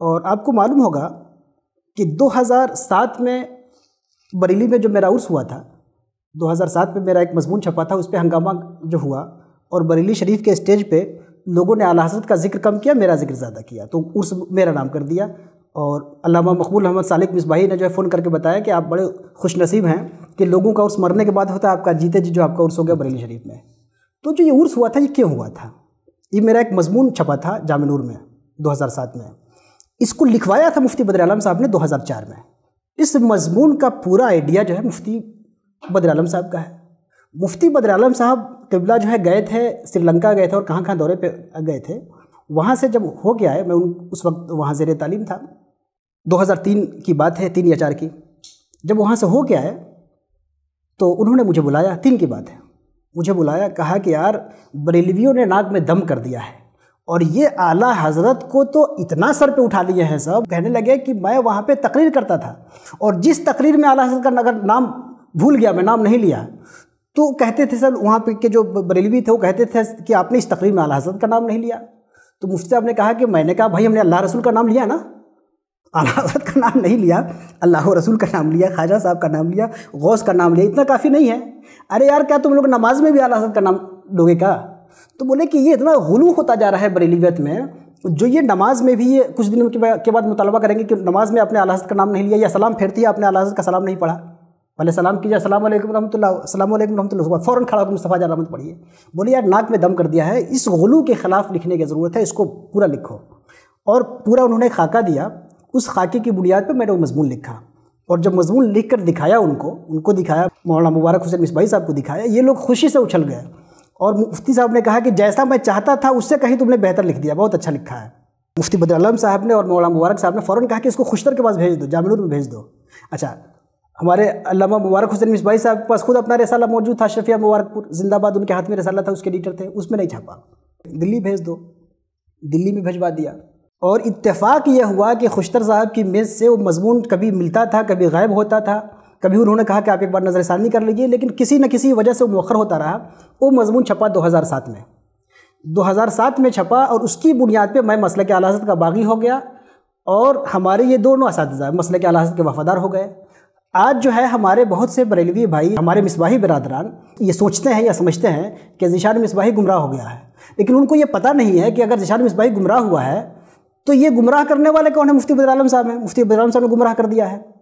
और आपको मालूम होगा कि 2007 में बरेली में जो मेरा उर्स हुआ था 2007 में मेरा एक मजमून छपा था उस पर हंगामा जो हुआ और बरेली शरीफ के स्टेज पे लोगों ने आला हजरत का जिक्र कम किया मेरा जिक्र ज़्यादा किया तो उर्स मेरा नाम कर दिया और अलामा मकबूल अहमद सालिक मिसबाही ने जो है फ़ोन करके बताया कि आप बड़े खुश नसीब हैं कि लोगों का उर्स मरने के बाद होता है आपका जीते जी जो आपका उर्स हो गया बरेली शरीफ में तो जो ये उर्स हुआ था ये क्यों हुआ था ये मेरा एक मजमून छपा था जामिनूर में 2007 में इसको लिखवाया था मुफ्ती बदर आलम साहब ने 2004 में इस मजमून का पूरा आइडिया जो है मुफ्ती बदर आलम साहब का है मुफ्ती बदर आलम साहब कबला जो है गए थे श्रीलंका गए थे और कहाँ कहाँ दौरे पे गए थे वहाँ से जब हो के आए मैं उन उस वक्त वहाँ जेर तालीम था 2003 की बात है तीन या चार की जब वहाँ से हो गया आए तो उन्होंने मुझे बुलाया तीन की बात है मुझे बुलाया कहा कि यार बरेलवियों ने नाक में दम कर दिया है और ये आला हजरत को तो इतना सर पे उठा लिए हैं सब कहने लगे कि मैं वहाँ पे तकरीर करता था और जिस तकरीर में आला हजरत का नगर नाम भूल गया मैं नाम नहीं लिया तो कहते थे सर वहाँ पे के जो बरेलवी थे वो कहते थे कि आपने इस तकरीर में आला हजरत का नाम नहीं लिया तो मुफ्ती साहब ने कहा कि मैंने कहा भाई हमने अल्लाह रसूल का नाम लिया ना आला हजरत का नाम नहीं लिया अल्लाह रसूल का नाम लिया ख्वाजा साहब का नाम लिया गौस का नाम लिया इतना काफ़ी नहीं है अरे यार क्या तुम लोग नमाज में भी आला हजरत का नाम लोगे का तो बोले कि ये इतना गलू होता जा रहा है बरेलीवियत में जो ये नमाज में भी ये कुछ दिनों के बाद मुतालबा करेंगे कि नमाज में अपने अला का नाम नहीं लिया या सलाम फेरती है अपने अला का सलाम नहीं पढ़ा पहले सलाम कीजिए असलम रहमतल्लाम रहमत फ़ौरन खड़ा होकर मुस्तफ़ा जहमत पढ़िए बोले यार नाक में दम कर दिया है इस गलू के ख़िलाफ़ लिखने की ज़रूरत है इसको पूरा लिखो और पूरा उन्होंने खाका दिया उस खाके की बुनियाद पर मैंने वो मजमून लिखा और जब मजमून लिख कर दिखाया उनको उनको दिखाया मौलाना मुबारक हुसैन मिसबाई साहब को दिखाया ये लोग खुशी से उछल गए और मुफ्ती साहब ने कहा कि जैसा मैं चाहता था उससे कहीं तुमने बेहतर लिख दिया बहुत अच्छा लिखा है मुफ्ती बदरलम साहब ने और मौलाना मुबारक साहब ने फ़ौरन कहा कि इसको खुश्तर के पास भेज दो जामिनूर में भेज दो अच्छा हमारे अलामा मुबारक हुसैन मिसबाई साहब के पास खुद अपना रसाला मौजूद था शफिया मुबारकपुर जिंदाबाद उनके हाथ में रसाला था उसके एडिटर थे उसमें नहीं छापा दिल्ली भेज दो दिल्ली में भेजवा दिया और इत्तेफाक यह हुआ कि खुशतर साहब की मेज़ से वो मजमून कभी मिलता था कभी गायब होता था कभी उन्होंने कहा कि आप एक बार नज़र नज़रसानी कर लीजिए लेकिन किसी न किसी वजह से वो मौखर होता रहा वो मजमून छपा 2007 में 2007 में छपा और उसकी बुनियाद पे मैं मसल के अलाजत का बागी हो गया और हमारे ये दोनों इस मसल के अलाजत के वफादार हो गए आज जो है हमारे बहुत से बरेलवी भाई हमारे मिसबाही बरदरान ये सोचते हैं या समझते हैं कि जिशान मिसबाही गुमराह हो गया है लेकिन उनको ये पता नहीं है कि अगर जिशान मिसबाही गुमराह हुआ है तो ये गुमराह करने वाले कौन है मुफ्ती बदर आलम साहब हैं मुफ्ती बदर आलम साहब ने गुमराह कर दिया है